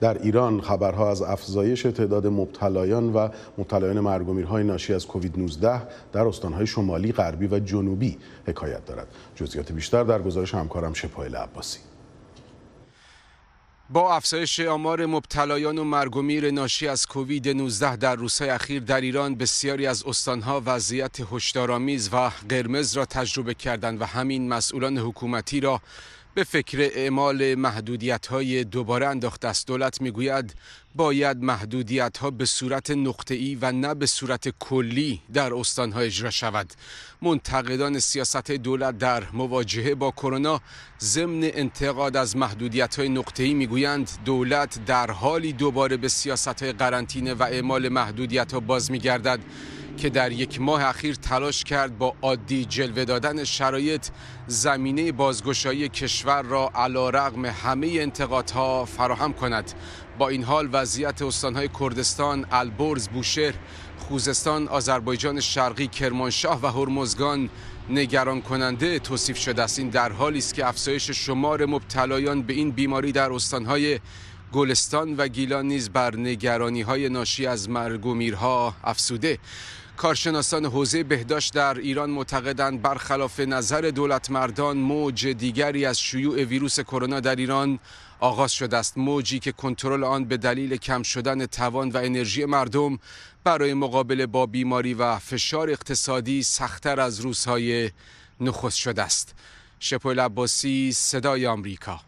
در ایران خبرها از افزایش تعداد مبتلایان و مبتلایان مرگ ناشی از کووید 19 در استانهای شمالی، غربی و جنوبی حکایت دارد. جزئیات بیشتر در گزارش همکارم شپایل عباسی با افزایش آمار مبتلایان و مرگ ناشی از کووید 19 در روزهای اخیر در ایران بسیاری از استانها وضعیت هشدارآمیز و قرمز را تجربه کردند و همین مسئولان حکومتی را به فکر اعمال محدودیت های دوباره انداخت است دولت میگوید باید محدودیت ها به صورت ای و نه به صورت کلی در استان ها اجرا شود منتقدان سیاست دولت در مواجهه با کرونا ضمن انتقاد از محدودیت های نقطه‌ای میگویند دولت در حالی دوباره به سیاست های قرنطینه و اعمال محدودیت ها باز میگردد که در یک ماه اخیر تلاش کرد با عادی جلوه دادن شرایط زمینه بازگشایی کشور کشور را علا رغم همه انتقادها فراهم کند با این حال وضعیت استانهای کردستان، البرز، بوشهر، خوزستان، آذربایجان شرقی، کرمانشاه و هرمزگان نگران کننده توصیف شده است این در حالی است که افزایش شمار مبتلایان به این بیماری در استانهای گلستان و گیلان نیز بر نگرانی های ناشی از مرگ و میرها افسوده کارشناسان حوزه بهداشت در ایران معتقدند برخلاف نظر دولت مردان موج دیگری از شیوع ویروس کرونا در ایران آغاز شده است موجی که کنترل آن به دلیل کم شدن توان و انرژی مردم برای مقابله با بیماری و فشار اقتصادی سختتر از روزهای نخست شده است شپول عباسی صدای آمریکا